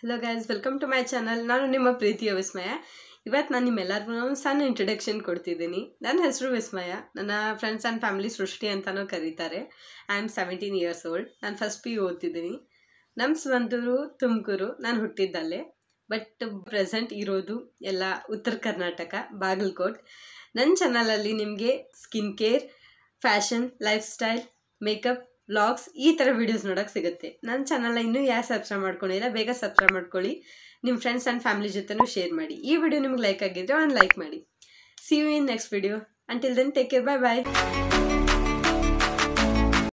hello guys welcome to my channel ನಾನು ನಿಮ್ಮ ಪ್ರೀತಿಯ ವಿಸ್ಮಯ ಇವತ್ತು ನಾನು ನಿಮ್ಮೆಲ್ಲರಿಗೂ ಒಂದು ಸಣ್ಣ ಇಂಟ್ರಡಕ್ಷನ್ ಕೊಡ್ತಿದ್ದೀನಿ ನನ್ನ ಹೆಸರು ವಿಸ್ಮಯ ನನ್ನ ಫ್ರೆಂಡ್ಸ್ ಆ್ಯಂಡ್ ಫ್ಯಾಮಿಲಿ ಸೃಷ್ಟಿ ಅಂತಲೂ ಕರೀತಾರೆ I am seventeen years old ನಾನು ಫಸ್ಟ್ ಪಿ ಓದ್ತಿದ್ದೀನಿ ನಮ್ಮ ಸ್ವಂತೂರು ತುಮಕೂರು ನಾನು ಹುಟ್ಟಿದ್ದಲ್ಲೇ ಬಟ್ ಪ್ರೆಸೆಂಟ್ ಇರೋದು ಎಲ್ಲ ಉತ್ತರ ಕರ್ನಾಟಕ ಬಾಗಲಕೋಟ್ ನನ್ನ ಚಾನಲಲ್ಲಿ ನಿಮಗೆ skin care fashion lifestyle makeup vlogs ಈ ಥರ ವೀಡಿಯೋಸ್ ನೋಡೋಕೆ ಸಿಗುತ್ತೆ ನನ್ನ ಚಾನಲ್ನ ಇನ್ನೂ ಯಾರು ಸಬ್ಸ್ಕ್ರೈಬ್ ಮಾಡ್ಕೊಂಡಿಲ್ಲ ಬೇಗ ಸಬ್ಸ್ಕ್ರೈಬ್ ಮಾಡ್ಕೊಳ್ಳಿ ನಿಮ್ಮ ಫ್ರೆಂಡ್ಸ್ ಆ್ಯಂಡ್ ಫ್ಯಾಮಿಲಿ ಜೊತೆನೂ ಶೇರ್ ಮಾಡಿ ಈ ವಿಡಿಯೋ ನಿಮ್ಗೆ ಲೈಕ್ ಆಗಿದ್ರೆ ಒಂದು ಲೈಕ್ ಮಾಡಿ see you in next video until then take care bye bye